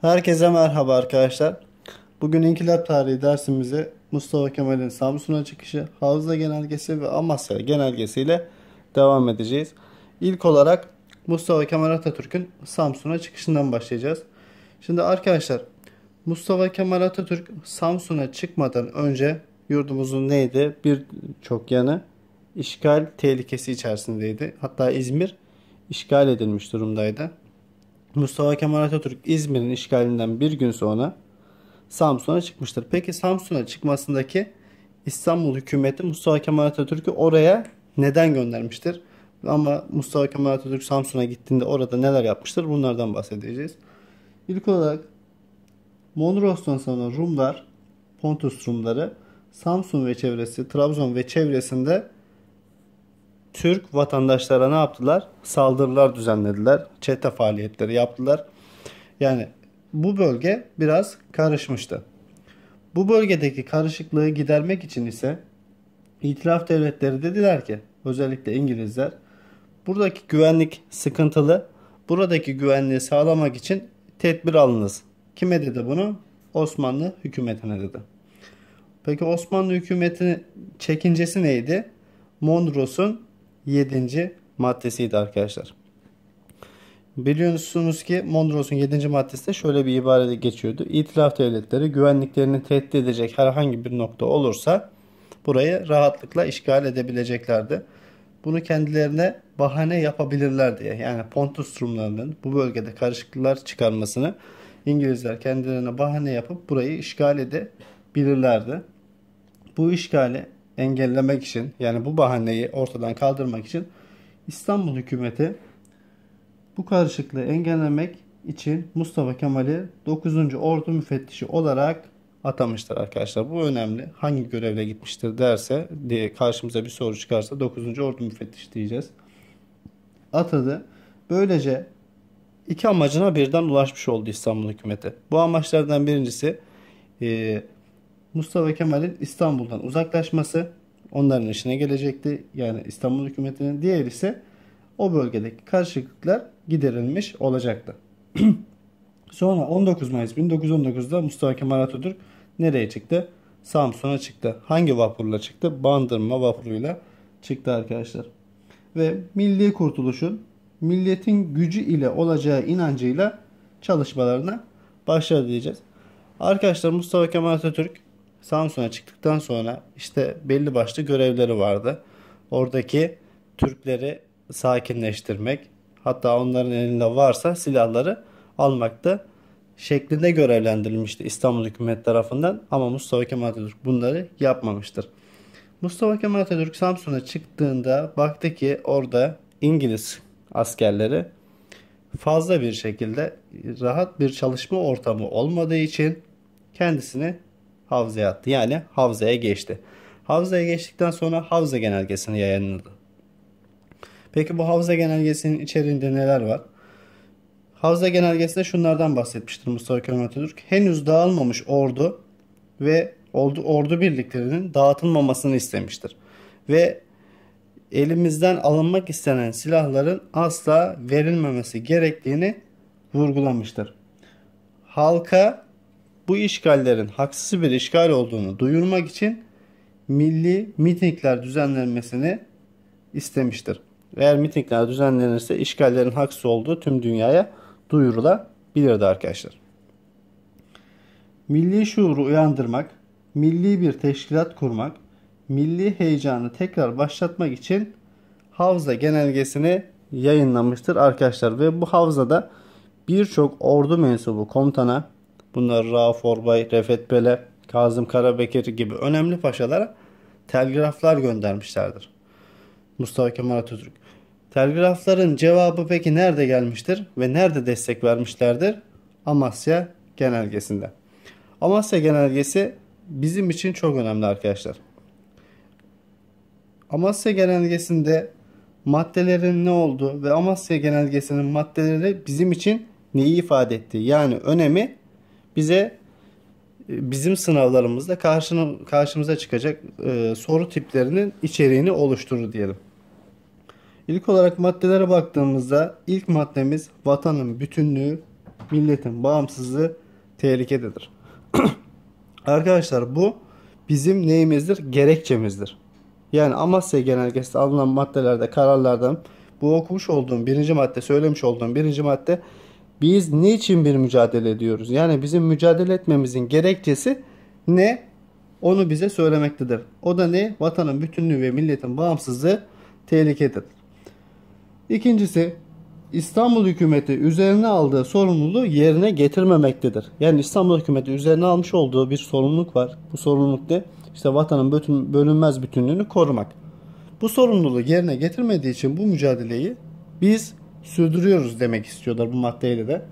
Herkese merhaba arkadaşlar. Bugün İnkılap Tarihi dersimizi Mustafa Kemal'in Samsun'a çıkışı, Havza Genelgesi ve Amasya Genelgesi ile devam edeceğiz. İlk olarak Mustafa Kemal Atatürk'ün Samsun'a çıkışından başlayacağız. Şimdi arkadaşlar Mustafa Kemal Atatürk Samsun'a çıkmadan önce yurdumuzun neydi? Birçok yanı işgal tehlikesi içerisindeydi. Hatta İzmir işgal edilmiş durumdaydı. Mustafa Kemal Atatürk İzmir'in işgalinden bir gün sonra Samsun'a çıkmıştır. Peki Samsun'a çıkmasındaki İstanbul hükümeti Mustafa Kemal Atatürk'ü oraya neden göndermiştir? Ama Mustafa Kemal Atatürk Samsun'a gittiğinde orada neler yapmıştır? Bunlardan bahsedeceğiz. İlk olarak Mondros'tan sonra Rumlar, Pontus Rumları Samsun ve çevresi, Trabzon ve çevresinde Türk vatandaşlara ne yaptılar? Saldırılar düzenlediler. Çete faaliyetleri yaptılar. Yani bu bölge biraz karışmıştı. Bu bölgedeki karışıklığı gidermek için ise itiraf devletleri dediler ki özellikle İngilizler buradaki güvenlik sıkıntılı. Buradaki güvenliği sağlamak için tedbir alınız. Kime dedi bunu? Osmanlı hükümetine dedi. Peki Osmanlı hükümetinin çekincesi neydi? Mondros'un 7. maddesiydi arkadaşlar. Biliyorsunuz ki Mondros'un 7. maddesinde şöyle bir ibare de geçiyordu. İtilaf devletleri güvenliklerini tehdit edecek herhangi bir nokta olursa burayı rahatlıkla işgal edebileceklerdi. Bunu kendilerine bahane yapabilirler diye yani Pontus Rumlarının bu bölgede karışıklıklar çıkarmasını İngilizler kendilerine bahane yapıp burayı işgal edebilirlerdi. Bu işgali engellemek için yani bu bahaneyi ortadan kaldırmak için İstanbul hükümeti bu karışıklığı engellemek için Mustafa Kemal'i 9. Ordu müfettişi olarak atamıştır arkadaşlar. Bu önemli. Hangi görevle gitmiştir derse diye karşımıza bir soru çıkarsa 9. Ordu müfettişi diyeceğiz. Atadı. Böylece iki amacına birden ulaşmış oldu İstanbul hükümeti. Bu amaçlardan birincisi e, Mustafa Kemal'in İstanbul'dan uzaklaşması onların işine gelecekti. Yani İstanbul hükümetinin diğer ise o bölgedeki karşılıklar giderilmiş olacaktı. Sonra 19 Mayıs 1919'da Mustafa Kemal Atatürk nereye çıktı? Samsun'a çıktı. Hangi vapurla çıktı? Bandırma vapuruyla çıktı arkadaşlar. Ve milli kurtuluşun milletin gücü ile olacağı inancıyla çalışmalarına başladı diyeceğiz. Arkadaşlar Mustafa Kemal Atatürk Samsun'a çıktıktan sonra işte belli başlı görevleri vardı. Oradaki Türkleri sakinleştirmek hatta onların elinde varsa silahları almakta şeklinde görevlendirilmişti İstanbul hükümet tarafından ama Mustafa Kemal Atatürk bunları yapmamıştır. Mustafa Kemal Atatürk Samsun'a çıktığında baktı ki orada İngiliz askerleri fazla bir şekilde rahat bir çalışma ortamı olmadığı için kendisini havzaya attı. Yani havzaya geçti. Havzaya geçtikten sonra havza genelgesini yayınladı. Peki bu havza genelgesinin içeriğinde neler var? Havza genelgesinde şunlardan bahsetmiştir Mustafa Kemal Atatürk. Henüz dağılmamış ordu ve ordu, ordu birliklerinin dağıtılmamasını istemiştir. Ve elimizden alınmak istenen silahların asla verilmemesi gerektiğini vurgulamıştır. Halka bu işgallerin haksız bir işgal olduğunu duyurmak için milli mitingler düzenlenmesini istemiştir. Eğer mitingler düzenlenirse işgallerin haksız olduğu tüm dünyaya duyurulabilirdi arkadaşlar. Milli şuuru uyandırmak, milli bir teşkilat kurmak, milli heyecanı tekrar başlatmak için Havza genelgesini yayınlamıştır arkadaşlar ve bu havzada birçok ordu mensubu komutana, bunlar Rauf Orbay, Refet Bele, Kazım Karabekir gibi önemli paşalara telgraflar göndermişlerdir. Mustafa Kemal Atatürk. Telgrafların cevabı peki nerede gelmiştir ve nerede destek vermişlerdir? Amasya genelgesinde. Amasya genelgesi bizim için çok önemli arkadaşlar. Amasya genelgesinde maddelerin ne olduğu ve Amasya genelgesinin maddeleri bizim için neyi ifade ettiği yani önemi bize e, bizim sınavlarımızda karşını, karşımıza çıkacak e, soru tiplerinin içeriğini oluşturur diyelim. İlk olarak maddelere baktığımızda ilk maddemiz vatanın bütünlüğü, milletin bağımsızlığı tehlikededir. Arkadaşlar bu bizim neyimizdir? Gerekçemizdir. Yani Amasya Genelgesi'nde alınan maddelerde kararlardan bu okumuş olduğum birinci madde, söylemiş olduğum birinci madde biz niçin bir mücadele ediyoruz? Yani bizim mücadele etmemizin gerekçesi ne? Onu bize söylemektedir. O da ne? Vatanın bütünlüğü ve milletin bağımsızlığı tehlikedir. İkincisi İstanbul hükümeti üzerine aldığı sorumluluğu yerine getirmemektedir. Yani İstanbul hükümeti üzerine almış olduğu bir sorumluluk var. Bu sorumluluk da, işte vatanın bütün, bölünmez bütünlüğünü korumak. Bu sorumluluğu yerine getirmediği için bu mücadeleyi biz sürdürüyoruz demek istiyorlar bu maddeyle de.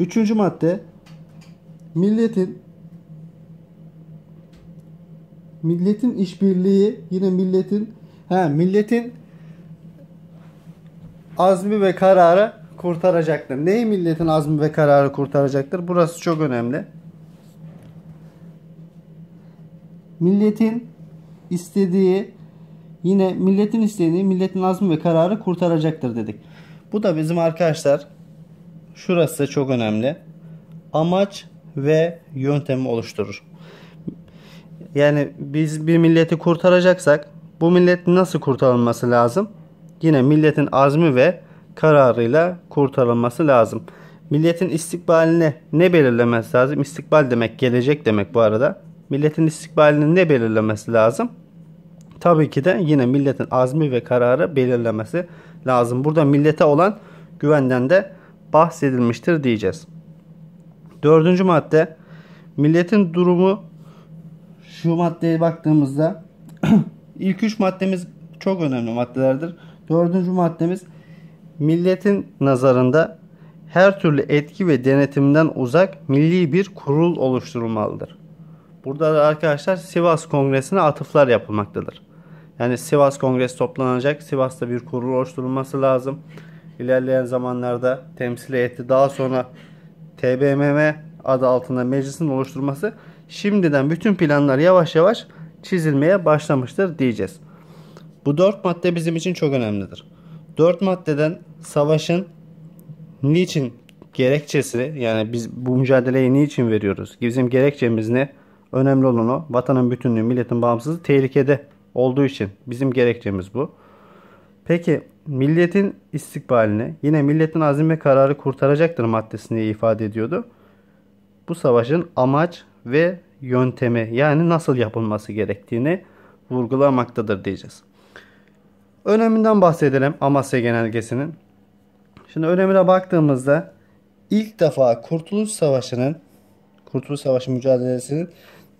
Üçüncü madde milletin milletin işbirliği yine milletin ha milletin azmi ve kararı kurtaracaktır. Neyi milletin azmi ve kararı kurtaracaktır? Burası çok önemli. Milletin istediği yine milletin istediği milletin azmi ve kararı kurtaracaktır dedik. Bu da bizim arkadaşlar şurası çok önemli. Amaç ve yöntemi oluşturur. Yani biz bir milleti kurtaracaksak bu millet nasıl kurtarılması lazım? Yine milletin azmi ve kararıyla kurtarılması lazım. Milletin istikbalini ne belirlemesi lazım? İstikbal demek gelecek demek bu arada. Milletin istikbalini ne belirlemesi lazım? tabii ki de yine milletin azmi ve kararı belirlemesi lazım. Burada millete olan güvenden de bahsedilmiştir diyeceğiz. Dördüncü madde milletin durumu şu maddeye baktığımızda ilk üç maddemiz çok önemli maddelerdir. Dördüncü maddemiz milletin nazarında her türlü etki ve denetimden uzak milli bir kurul oluşturulmalıdır. Burada da arkadaşlar Sivas Kongresi'ne atıflar yapılmaktadır. Yani Sivas Kongresi toplanacak. Sivas'ta bir kurul oluşturulması lazım. İlerleyen zamanlarda temsil heyeti daha sonra TBMM adı altında meclisin oluşturması şimdiden bütün planlar yavaş yavaş çizilmeye başlamıştır diyeceğiz. Bu dört madde bizim için çok önemlidir. Dört maddeden savaşın niçin gerekçesi yani biz bu mücadeleyi niçin veriyoruz? Bizim gerekçemiz ne? Önemli olan o vatanın bütünlüğü, milletin bağımsızlığı tehlikede olduğu için bizim gerekçemiz bu. Peki milletin istikbalini yine milletin azim ve kararı kurtaracaktır maddesini ifade ediyordu. Bu savaşın amaç ve yöntemi yani nasıl yapılması gerektiğini vurgulamaktadır diyeceğiz. Öneminden bahsedelim Amasya Genelgesi'nin. Şimdi önemine baktığımızda ilk defa Kurtuluş Savaşı'nın Kurtuluş Savaşı mücadelesinin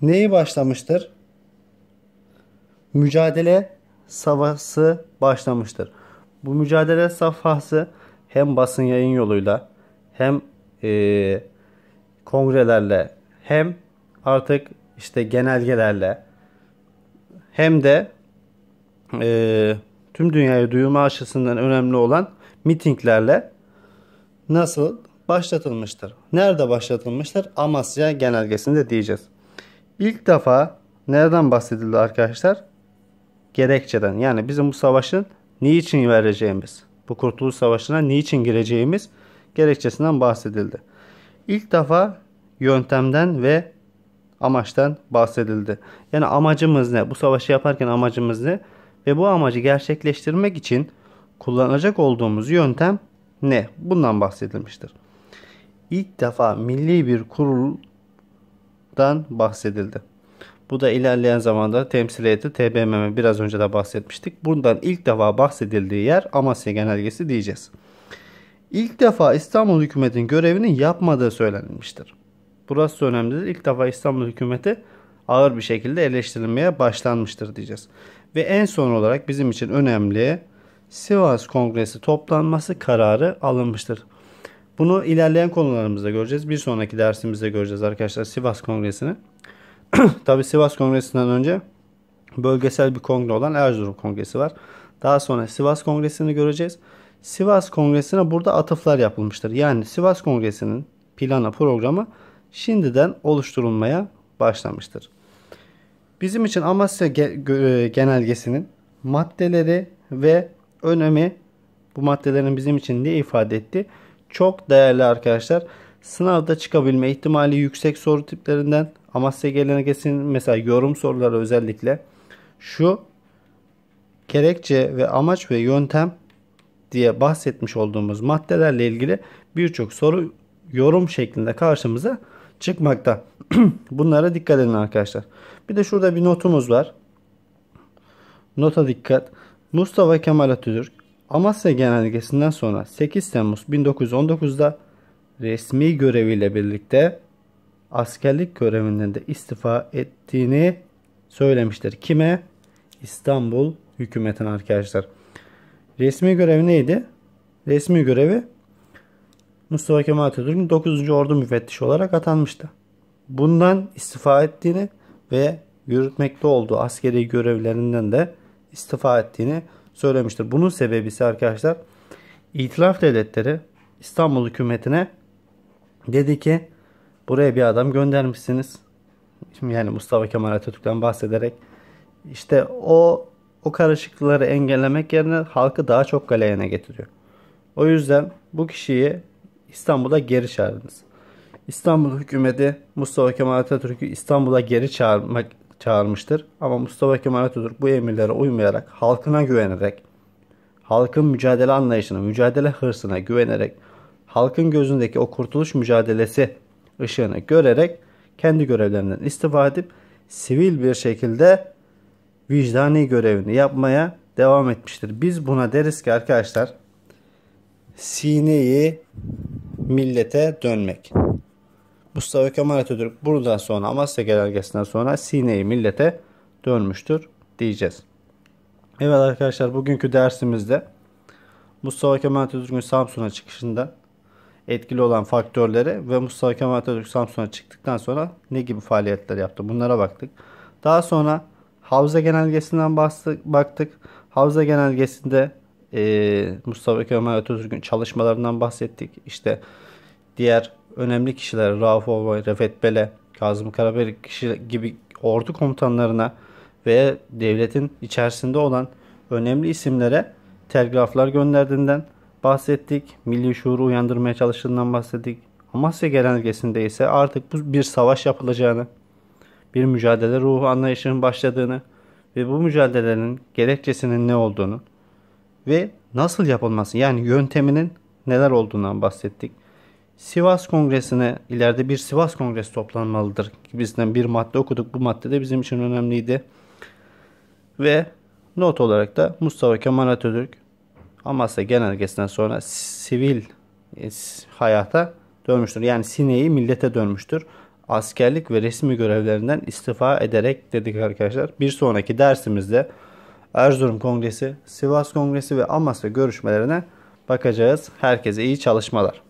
neyi başlamıştır? mücadele safhası başlamıştır. Bu mücadele safhası hem basın yayın yoluyla hem e, kongrelerle hem artık işte genelgelerle hem de e, tüm dünyaya duyurma açısından önemli olan mitinglerle nasıl başlatılmıştır? Nerede başlatılmıştır? Amasya genelgesinde diyeceğiz. İlk defa nereden bahsedildi arkadaşlar? gerekçeden yani bizim bu savaşın niçin vereceğimiz, bu Kurtuluş Savaşı'na niçin gireceğimiz gerekçesinden bahsedildi. İlk defa yöntemden ve amaçtan bahsedildi. Yani amacımız ne? Bu savaşı yaparken amacımız ne? Ve bu amacı gerçekleştirmek için kullanacak olduğumuz yöntem ne? Bundan bahsedilmiştir. İlk defa milli bir kuruldan bahsedildi. Bu da ilerleyen zamanda temsiliyeti heyeti TBMM biraz önce de bahsetmiştik. Bundan ilk defa bahsedildiği yer Amasya Genelgesi diyeceğiz. İlk defa İstanbul hükümetinin görevini yapmadığı söylenmiştir. Burası önemlidir. İlk defa İstanbul hükümeti ağır bir şekilde eleştirilmeye başlanmıştır diyeceğiz. Ve en son olarak bizim için önemli Sivas Kongresi toplanması kararı alınmıştır. Bunu ilerleyen konularımızda göreceğiz. Bir sonraki dersimizde göreceğiz arkadaşlar Sivas Kongresi'ni. Tabi Sivas Kongresi'nden önce bölgesel bir kongre olan Erzurum Kongresi var. Daha sonra Sivas Kongresi'ni göreceğiz. Sivas Kongresi'ne burada atıflar yapılmıştır. Yani Sivas Kongresi'nin planı, programı şimdiden oluşturulmaya başlamıştır. Bizim için Amasya e, genelgesinin maddeleri ve önemi bu maddelerin bizim için ne ifade etti? Çok değerli arkadaşlar. Sınavda çıkabilme ihtimali yüksek soru tiplerinden Amasya Gelenekesi'nin mesela yorum soruları özellikle şu gerekçe ve amaç ve yöntem diye bahsetmiş olduğumuz maddelerle ilgili birçok soru yorum şeklinde karşımıza çıkmakta. Bunlara dikkat edin arkadaşlar. Bir de şurada bir notumuz var. Nota dikkat. Mustafa Kemal Atatürk Amasya Genelgesi'nden sonra 8 Temmuz 1919'da resmi göreviyle birlikte askerlik görevinden de istifa ettiğini söylemiştir. Kime? İstanbul hükümetine arkadaşlar. Resmi görevi neydi? Resmi görevi Mustafa Kemal Atatürk'ün 9. Ordu müfettişi olarak atanmıştı. Bundan istifa ettiğini ve yürütmekte olduğu askeri görevlerinden de istifa ettiğini söylemiştir. Bunun sebebi ise arkadaşlar İtilaf Devletleri İstanbul hükümetine dedi ki Buraya bir adam göndermişsiniz. yani Mustafa Kemal Atatürk'ten bahsederek işte o o karışıklıkları engellemek yerine halkı daha çok galeyana getiriyor. O yüzden bu kişiyi İstanbul'a geri çağırdınız. İstanbul hükümeti Mustafa Kemal Atatürk'ü İstanbul'a geri çağırmak çağırmıştır. Ama Mustafa Kemal Atatürk bu emirlere uymayarak, halkına güvenerek, halkın mücadele anlayışına, mücadele hırsına güvenerek, halkın gözündeki o kurtuluş mücadelesi ışığını görerek kendi görevlerinden istifa edip sivil bir şekilde vicdani görevini yapmaya devam etmiştir. Biz buna deriz ki arkadaşlar sineyi millete dönmek. Mustafa Kemal Atatürk buradan sonra Amasya genelgesinden sonra sineyi millete dönmüştür diyeceğiz. Evet arkadaşlar bugünkü dersimizde Mustafa Kemal Atatürk'ün Samsun'a çıkışında etkili olan faktörlere ve Mustafa Kemal Atatürk Samsun'a çıktıktan sonra ne gibi faaliyetler yaptı bunlara baktık. Daha sonra Havza Genelgesi'nden baktık. Havza Genelgesi'nde e, Mustafa Kemal Atatürk'ün çalışmalarından bahsettik. İşte diğer önemli kişiler Rauf Orbay, Refet Bele, Kazım Karaberik kişi gibi ordu komutanlarına ve devletin içerisinde olan önemli isimlere telgraflar gönderdiğinden bahsettik. Milli şuuru uyandırmaya çalıştığından bahsettik. Amasya genelgesinde ise artık bu bir savaş yapılacağını, bir mücadele ruhu anlayışının başladığını ve bu mücadelenin gerekçesinin ne olduğunu ve nasıl yapılması yani yönteminin neler olduğundan bahsettik. Sivas Kongresi'ne ileride bir Sivas Kongresi toplanmalıdır Bizden bir madde okuduk. Bu madde de bizim için önemliydi. Ve not olarak da Mustafa Kemal Atatürk Amasya genelgesinden sonra sivil e, hayata dönmüştür. Yani sineği millete dönmüştür. Askerlik ve resmi görevlerinden istifa ederek dedik arkadaşlar. Bir sonraki dersimizde Erzurum Kongresi, Sivas Kongresi ve Amasya görüşmelerine bakacağız. Herkese iyi çalışmalar.